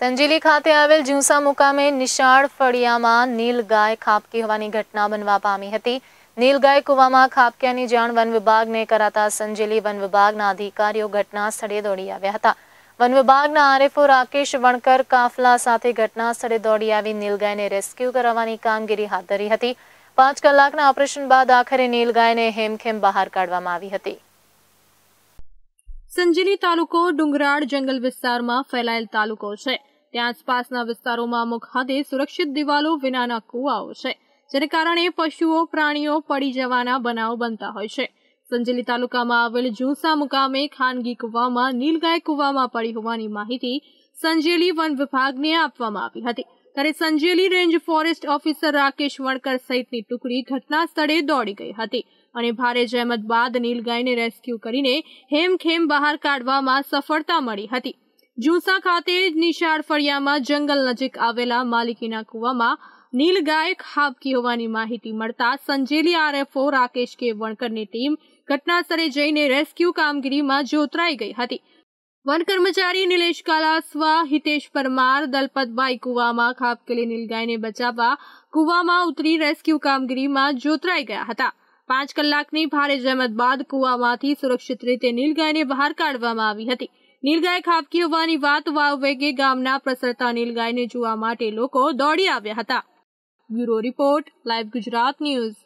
સંજીલી ખાતે આવેલ જીવસા મુકામે નિશાળ ફળિયામાં નીલગાય ખાપકી હોવાની ઘટના બનવા પામી હતી નીલગાય કુવામાં ખાબક્યાની જાણ વન વિભાગને કરાતા સંજીલી વન વિભાગના અધિકારીઓ ઘટના સ્થળે દોડી આવ્યા હતા વન વિભાગના આરએફઓ રાકેશ વણકર કાફલા સાથે ઘટના સ્થળે દોડી આવી નીલગાયને રેસ્ક્યુ કરવાની કામગીરી હાથ ધરી હતી પાંચ કલાકના ઓપરેશન બાદ આખરે નીલગાયને હેમખેમ બહાર કાઢવામાં આવી હતી સંજેલી તાલુકો ડુંગરાળ જંગલ વિસ્તારમાં ફેલાયેલ તાલુકો છે ત્યાં આસપાસના વિસ્તારોમાં અમુક હદે સુરક્ષિત દિવાલો વિનાના કુવાઓ છે જેને કારણે પશુઓ પ્રાણીઓ પડી જવાના બનાવ બનતા હોય છે સંજેલી તાલુકામાં આવેલ જુસા મુકામે ખાનગી કુવામાં નીલગાય કુવામાં પડી હોવાની માહિતી સંજેલી વન વિભાગને આપવામાં આવી હતી ત્યારે Sanjeli range forest officer Rakesh Vankar સહિતની ટુકડી ઘટના સ્થળે દોડી ગઈ હતી અને ભારે જહેમત બાદ નીલગાયને રેસ્ક્યુ કરીને હેમખેમ બહાર કાઢવામાં સફળતા મળી હતી જુસા ખાતે નિશાળ ફળિયામાં જંગલ નજીક આવેલા માલિકીના કૂવામાં નીલગાય ખાબકી હોવાની માહિતી મળતા સંજેલી આરએફઓ રાકેશ કે વણકરની ટીમ ઘટના સ્થળે જઈને રેસ્ક્યુ કામગીરીમાં જોતરાઈ ગઈ હતી વન કર્મચારી નીલેશ કલાસ્વા હિતેશ પરમાર દલપત બાઈ કુવા માં ખાબ કેલે નીલગાયે બચાવા કુવા માં ઉતરી રેસ્ક્યુ કામગરી માં જોતરાઈ ગયા હતા 5 કલાક ને ભારે જહમત બાદ કુવા માં થી સુરક્ષિત રીતે નીલગાયે બહાર કાઢવામાં આવી હતી નીલગાયે ખાબ કી હવાની વાત વાવ વેગે ગામના પ્રસરતા નીલગાયે જોવા માટે લોકો દોડી આવ્યા હતા bureau report live Gujarat news